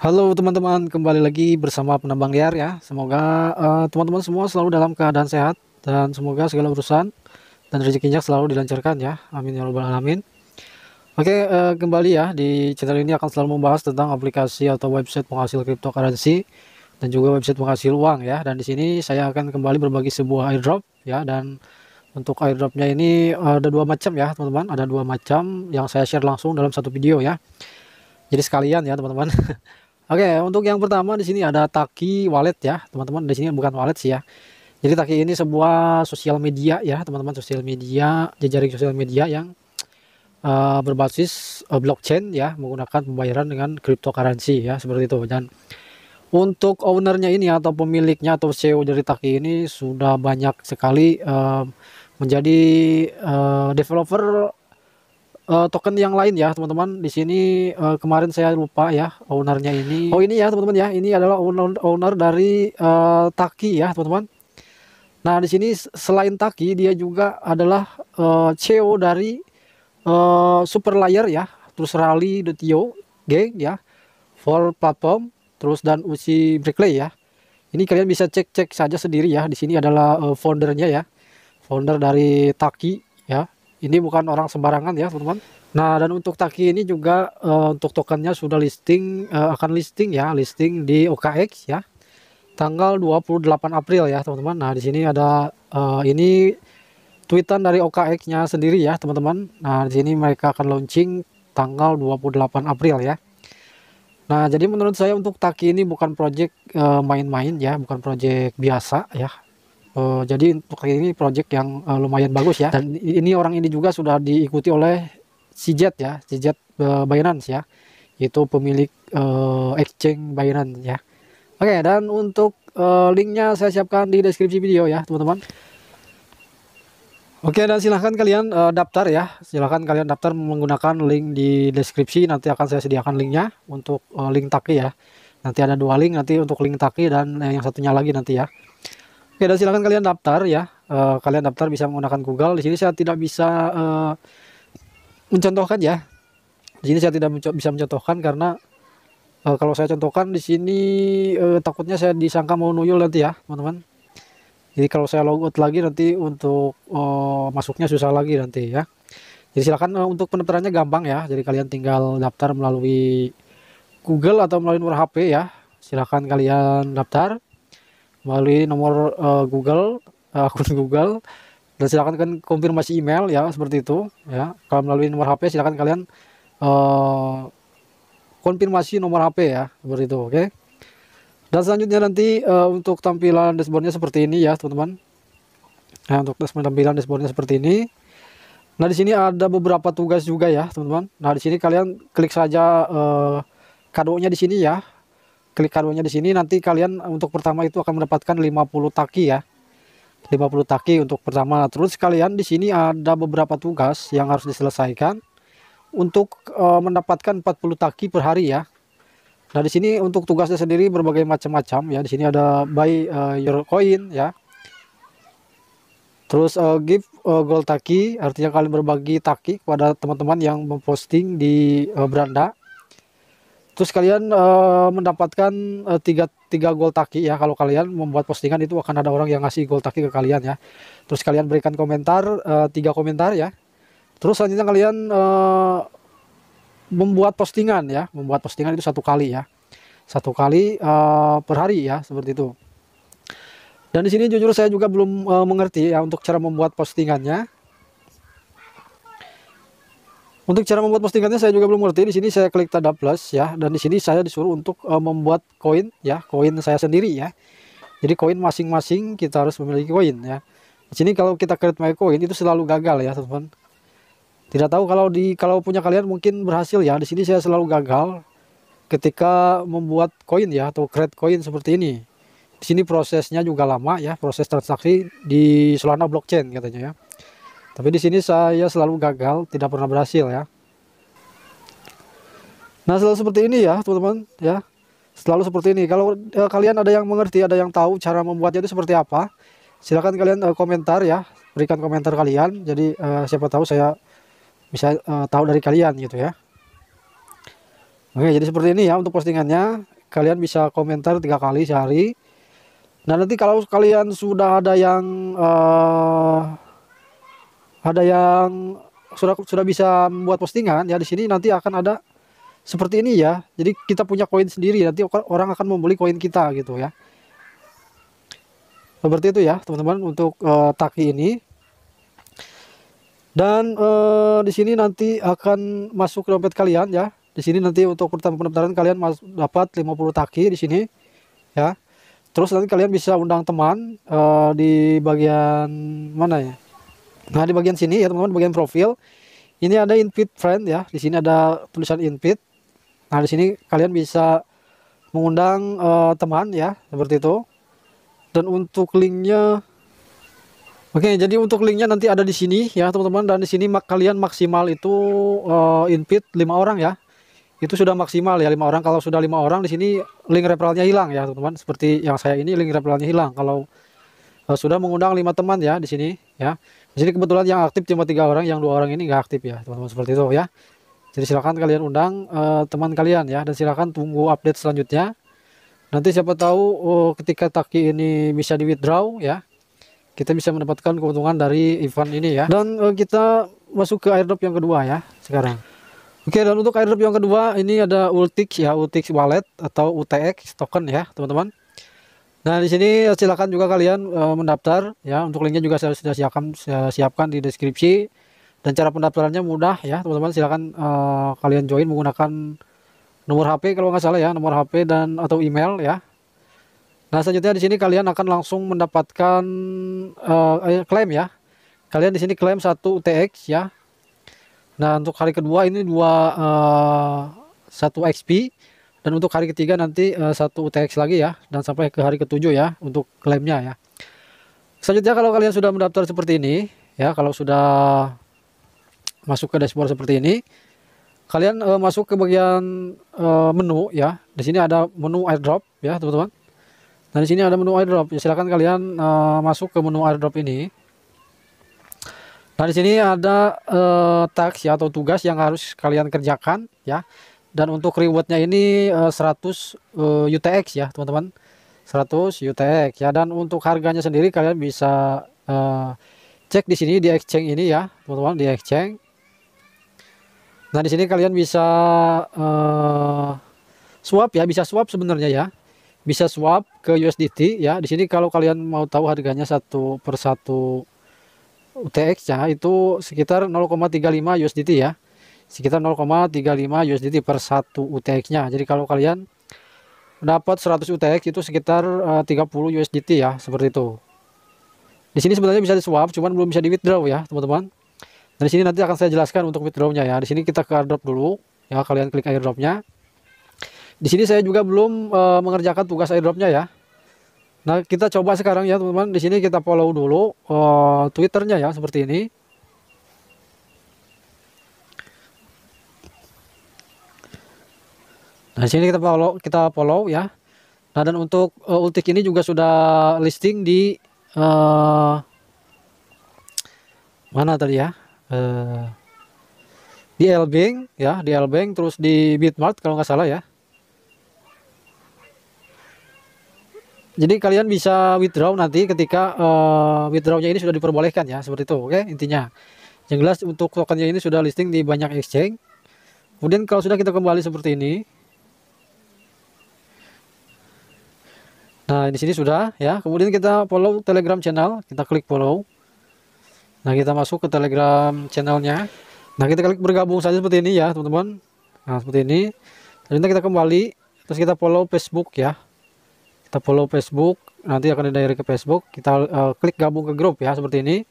Halo teman-teman, kembali lagi bersama penambang liar ya. Semoga eh, teman-teman uh, semua selalu dalam keadaan sehat dan semoga segala urusan dan rezekinya selalu dilancarkan ya. Amin ya robbal alamin. Oke, uh, kembali ya di channel ini akan selalu membahas tentang aplikasi atau website penghasil cryptocurrency dan juga website penghasil uang ya. Dan di sini saya akan kembali berbagi sebuah airdrop ya dan untuk airdropnya ini ada dua macam ya teman-teman. Ada dua macam yang saya share langsung dalam satu video ya. Jadi sekalian ya teman-teman. Oke, untuk yang pertama di sini ada Taki Wallet ya, teman-teman. Di sini bukan wallet sih ya. Jadi Taki ini sebuah sosial media ya, teman-teman. Sosial media, jejaring sosial media yang uh, berbasis uh, blockchain ya, menggunakan pembayaran dengan cryptocurrency ya, seperti itu. Dan untuk ownernya ini atau pemiliknya atau CEO dari Taki ini sudah banyak sekali uh, menjadi uh, developer uh, token yang lain ya teman-teman. Di sini uh, kemarin saya lupa ya ownernya ini. Oh ini ya teman-teman ya. Ini adalah owner owner dari uh, Taki ya teman-teman. Nah di sini selain Taki dia juga adalah uh, CEO dari uh, Super Layer ya. Terus Rally Dotio geng ya. For platform terus dan Uci Bricklay ya. Ini kalian bisa cek-cek saja sendiri ya. Di sini adalah uh, foundernya ya. Founder dari Taki ya ini bukan orang sembarangan ya, teman-teman. Nah, dan untuk Taki ini juga uh, untuk tokennya sudah listing uh, akan listing ya, listing di OKX ya. Tanggal 28 April ya, teman-teman. Nah, di sini ada uh, ini tweetan dari OKX-nya sendiri ya, teman-teman. Nah, di sini mereka akan launching tanggal 28 April ya. Nah, jadi menurut saya untuk Taki ini bukan project main-main uh, ya, bukan project biasa ya. Uh, jadi untuk kali ini proyek yang uh, lumayan bagus ya. Dan ini orang ini juga sudah diikuti oleh CZ e ya, CZ uh, e eh, Binance ya. Itu pemilik uh, exchange Binance ya. Oke, okay, dan untuk uh, linknya saya siapkan di deskripsi video ya, teman-teman. Oke, okay, dan silahkan kalian uh, daftar ya. Silahkan kalian daftar menggunakan link di deskripsi. Nanti akan saya sediakan linknya untuk uh, link taki ya. Nanti ada dua link, nanti untuk link taki dan yang satunya lagi nanti ya. Oke, dan silakan kalian daftar ya. Uh, kalian daftar bisa menggunakan Google. Di sini saya tidak bisa uh, mencontohkan ya. Di sini saya tidak bisa mencontohkan karena uh, kalau saya contohkan di sini uh, takutnya saya disangka mau nuyul nanti ya, teman-teman. Jadi kalau saya logout lagi nanti untuk uh, masuknya susah lagi nanti ya. Jadi silakan uh, untuk pendaftarannya gampang ya. Jadi kalian tinggal daftar melalui Google atau melalui nomor HP ya. Silahkan kalian daftar melalui nomor uh, Google eh, akun Google dan silakan kan konfirmasi email ya seperti itu ya kalau melalui nomor HP silakan kalian uh, konfirmasi nomor HP ya seperti itu oke okay? dan selanjutnya nanti uh, untuk tampilan dashboardnya seperti ini ya teman-teman nah untuk tampilan dashboardnya seperti ini Nah, di sini ada beberapa tugas juga ya, teman-teman. Nah, di sini kalian klik saja uh, kadonya di sini ya klik kadonya di sini nanti kalian eh, untuk pertama itu akan mendapatkan 50 taki ya 50 taki untuk pertama terus kalian di sini ada beberapa tugas yang harus diselesaikan untuk e, mendapatkan 40 taki per hari ya Nah di sini untuk tugasnya sendiri berbagai macam-macam ya di sini ada buy uh, your coin ya Terus uh, give uh, gold taki, artinya kalian berbagi taki kepada teman-teman yang memposting di uh, beranda. Terus kalian uh, mendapatkan uh, tiga, tiga gol taki ya kalau kalian membuat postingan itu akan ada orang yang ngasih gol taki ke kalian ya. Terus kalian berikan komentar uh, tiga komentar ya. Terus selanjutnya kalian uh, membuat postingan ya, membuat postingan itu satu kali ya, satu kali uh, per hari ya seperti itu. Dan di sini jujur saya juga belum uh, mengerti ya untuk cara membuat postingannya. Untuk cara membuat postingannya saya juga belum ngerti. Di sini saya klik tanda plus ya dan di sini saya disuruh untuk uh, membuat koin ya, koin saya sendiri ya. Jadi koin masing-masing kita harus memiliki koin ya. Di sini kalau kita create my koin itu selalu gagal ya, teman-teman. Tidak tahu kalau di kalau punya kalian mungkin berhasil ya. Di sini saya selalu gagal ketika membuat koin ya atau create koin seperti ini. Di sini prosesnya juga lama ya, proses transaksi di Solana blockchain katanya ya. Tapi di sini saya selalu gagal, tidak pernah berhasil ya. Nah, selalu seperti ini ya, teman-teman, ya. Selalu seperti ini. Kalau eh, kalian ada yang mengerti, ada yang tahu cara membuatnya itu seperti apa, silahkan kalian eh, komentar ya, berikan komentar kalian. Jadi eh, siapa tahu saya bisa eh, tahu dari kalian gitu ya. Oke, jadi seperti ini ya untuk postingannya. Kalian bisa komentar tiga kali sehari. Nah nanti kalau kalian sudah ada yang eh, ada yang sudah sudah bisa membuat postingan ya di sini nanti akan ada seperti ini ya. Jadi kita punya koin sendiri nanti orang akan membeli koin kita gitu ya. Seperti itu ya teman-teman untuk uh, taki ini. Dan uh, di sini nanti akan masuk ke dompet kalian ya. Di sini nanti untuk pertama pendaftaran kalian dapat 50 taki di sini ya. Terus nanti kalian bisa undang teman uh, di bagian mana ya? Nah, di bagian sini ya teman-teman, bagian profil. Ini ada invite friend ya. Di sini ada tulisan invite. Nah, di sini kalian bisa mengundang uh, teman ya, seperti itu. Dan untuk linknya Oke, jadi untuk linknya nanti ada di sini ya, teman-teman. Dan di sini mak kalian maksimal itu uh, invite 5 orang ya. Itu sudah maksimal ya lima orang. Kalau sudah lima orang di sini link referralnya hilang ya, teman-teman. Seperti yang saya ini link referralnya hilang kalau uh, sudah mengundang lima teman ya di sini ya. Jadi kebetulan yang aktif cuma tiga orang, yang dua orang ini nggak aktif ya, teman-teman seperti itu ya. Jadi silahkan kalian undang uh, teman kalian ya, dan silahkan tunggu update selanjutnya. Nanti siapa tahu uh, ketika taki ini bisa di withdraw ya, kita bisa mendapatkan keuntungan dari event ini ya. Dan uh, kita masuk ke airdrop yang kedua ya sekarang. Oke dan untuk airdrop yang kedua ini ada Ultix ya, Ultix Wallet atau UTX token ya teman-teman. Nah, di sini eh, silakan juga kalian e, mendaftar ya. Untuk linknya juga saya sudah siapkan saya siapkan di deskripsi. Dan cara pendaftarannya mudah ya, teman-teman. Silakan e, kalian join menggunakan nomor HP kalau nggak salah ya, nomor HP dan atau email ya. Nah, selanjutnya di sini kalian akan langsung mendapatkan e, klaim ya. Kalian di sini klaim satu UTX ya. Nah, untuk hari kedua ini dua satu XP dan untuk hari ketiga nanti uh, satu UTX lagi ya dan sampai ke hari ketujuh ya untuk klaimnya ya. Selanjutnya kalau kalian sudah mendaftar seperti ini ya kalau sudah masuk ke dashboard seperti ini kalian uh, masuk ke bagian uh, menu ya. Di sini ada menu airdrop ya teman-teman. dan di sini ada menu airdrop. Ya, silakan kalian uh, masuk ke menu airdrop ini. Nah di sini ada uh, task ya atau tugas yang harus kalian kerjakan ya dan untuk rewardnya ini uh, 100 UTX ya teman-teman 100 UTX ya dan untuk harganya sendiri kalian bisa uh, cek di sini di exchange ini ya teman-teman di exchange nah di sini kalian bisa uh, swap ya bisa swap sebenarnya ya bisa swap ke USDT ya di sini kalau kalian mau tahu harganya satu persatu UTX ya itu sekitar 0,35 USDT ya sekitar 0,35 USDT per satu UTX-nya. Jadi kalau kalian dapat 100 UTX itu sekitar 30 eh, USDT ya, seperti itu. Di sini sebenarnya bisa di swap, cuman belum bisa di withdraw ya, teman-teman. Dan di sini nanti akan saya jelaskan untuk withdraw-nya ya. Di sini kita ke airdrop dulu ya, kalian klik airdrop-nya. Di sini saya juga belum uh, mengerjakan tugas airdrop-nya ya. Nah, kita coba sekarang ya, teman-teman. Di sini kita follow dulu uh, eh, twitter ya, seperti ini. Nah, sini kita follow kita follow ya. Nah, dan untuk uh, Ultik ini juga sudah listing di uh, mana tadi ya? Uh, di Elbing ya, di Elbing terus di Bitmart kalau nggak salah ya. Jadi kalian bisa withdraw nanti ketika uh, withdrawnya ini sudah diperbolehkan ya, seperti itu. Oke, okay? intinya. Yang jelas untuk tokennya ini sudah listing di banyak exchange. Kemudian kalau sudah kita kembali seperti ini, Nah, di sini sudah ya. Kemudian kita follow Telegram channel, kita klik follow. Nah, kita masuk ke Telegram channelnya. Nah, kita klik bergabung saja seperti ini ya, teman-teman. Nah, seperti ini. Lalu kita kembali, terus kita follow Facebook ya. Kita follow Facebook, nanti akan didirect ke Facebook. Kita uh, klik gabung ke grup ya, seperti ini.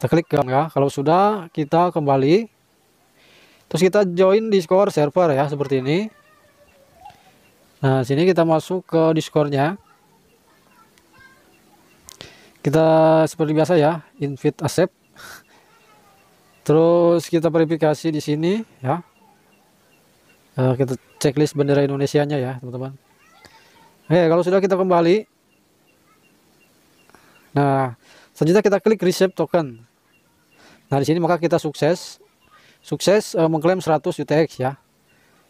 Kita klik gabung ya. Kalau sudah, kita kembali. Terus kita join Discord server ya, seperti ini. Nah, sini kita masuk ke Discordnya. Kita seperti biasa ya, invite accept. Terus kita verifikasi di sini ya. Nah, kita checklist bendera Indonesianya ya, teman-teman. Oke, kalau sudah kita kembali. Nah, selanjutnya kita klik reset token. Nah, di sini maka kita sukses sukses uh, mengklaim 100 UTX ya.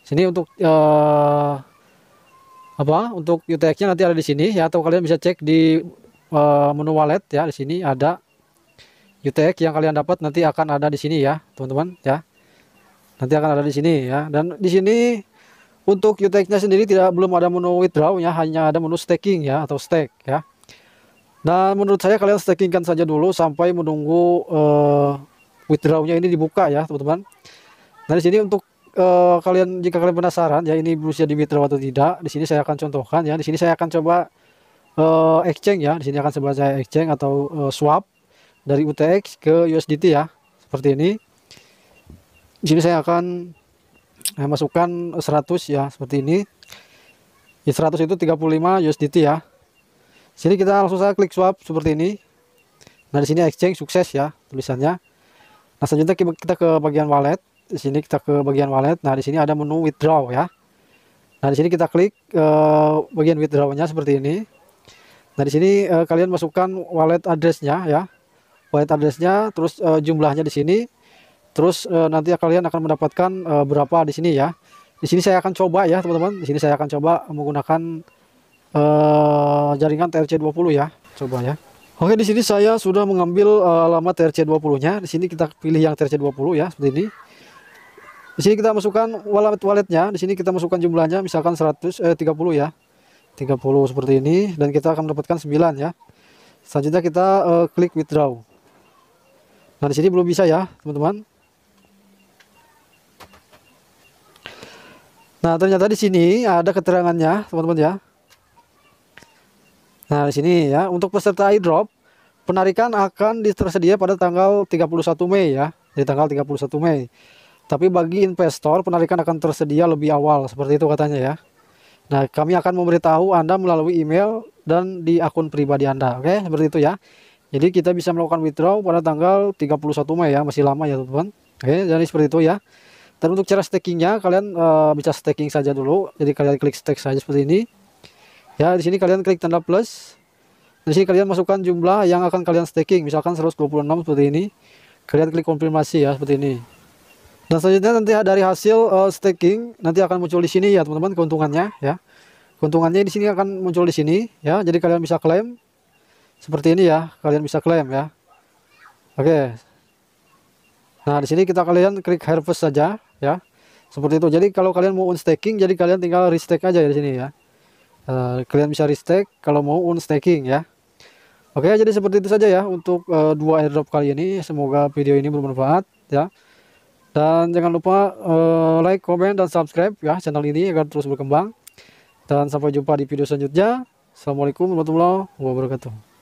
Sini untuk uh, apa untuk UTX-nya nanti ada di sini ya atau kalian bisa cek di uh, menu wallet ya di sini ada UTX yang kalian dapat nanti akan ada di sini ya teman-teman ya nanti akan ada di sini ya dan di sini untuk UTX-nya sendiri tidak belum ada menu withdraw ya hanya ada menu staking ya atau stake ya dan menurut saya kalian stakingkan saja dulu sampai menunggu uh, eh, withdraw ini dibuka ya teman-teman nah di sini untuk uh, kalian jika kalian penasaran ya ini berusia mitra atau tidak, di sini saya akan contohkan ya. Di sini saya akan coba uh, exchange ya. Di sini akan sebelah saya exchange atau uh, swap dari UTX ke USDT ya. Seperti ini. Di sini saya akan saya masukkan 100 ya seperti ini. di ya, 100 itu 35 USDT ya. Di sini kita langsung saya klik swap seperti ini. Nah, di sini exchange sukses ya tulisannya. Nah, selanjutnya kita ke bagian wallet di sini kita ke bagian wallet. Nah, di sini ada menu withdraw ya. Nah, di sini kita klik uh, bagian withdrawnya seperti ini. Nah, di sini uh, kalian masukkan wallet address-nya ya. Wallet address-nya terus uh, jumlahnya di sini. Terus uh, nanti kalian akan mendapatkan uh, berapa di sini ya. Di sini saya akan coba ya, teman-teman. Di sini saya akan coba menggunakan uh, jaringan TRC20 ya. Coba ya. Oke, di sini saya sudah mengambil uh, alamat TRC20-nya. Di sini kita pilih yang TRC20 ya, seperti ini. Di sini kita masukkan wallet walletnya. Di sini kita masukkan jumlahnya misalkan 100 eh 30 ya. 30 seperti ini dan kita akan mendapatkan 9 ya. Selanjutnya kita eh, klik withdraw. Nah, di sini belum bisa ya, teman-teman. Nah, ternyata di sini ada keterangannya, teman-teman ya. Nah, di sini ya, untuk peserta iDrop penarikan akan tersedia pada tanggal 31 Mei ya. Di tanggal 31 Mei. Tapi bagi investor, penarikan akan tersedia lebih awal, seperti itu katanya ya. Nah, kami akan memberitahu Anda melalui email dan di akun pribadi Anda. Oke, seperti itu ya. Jadi kita bisa melakukan withdraw pada tanggal 31 Mei ya, masih lama ya teman-teman. Oke, jadi seperti itu ya. Dan untuk cara stakingnya, kalian uh, bisa staking saja dulu. Jadi kalian klik stake saja seperti ini. Ya, di sini kalian klik tanda plus. Di sini kalian masukkan jumlah yang akan kalian staking, misalkan 126 seperti ini. Kalian klik konfirmasi ya seperti ini. Dan selanjutnya nanti dari hasil uh, staking nanti akan muncul di sini ya teman-teman keuntungannya ya. Keuntungannya di sini akan muncul di sini ya. Jadi kalian bisa klaim seperti ini ya. Kalian bisa klaim ya. Oke. Nah, di sini kita kalian klik harvest saja ya. Seperti itu. Jadi kalau kalian mau unstaking jadi kalian tinggal restake aja ya di sini ya. Uh, kalian bisa restake kalau mau unstaking ya. Oke, jadi seperti itu saja ya untuk uh, dua airdrop kali ini. Semoga video ini bermanfaat ya. Dan jangan lupa uh, like, comment, dan subscribe ya channel ini agar terus berkembang. Dan sampai jumpa di video selanjutnya. Assalamualaikum warahmatullahi wabarakatuh.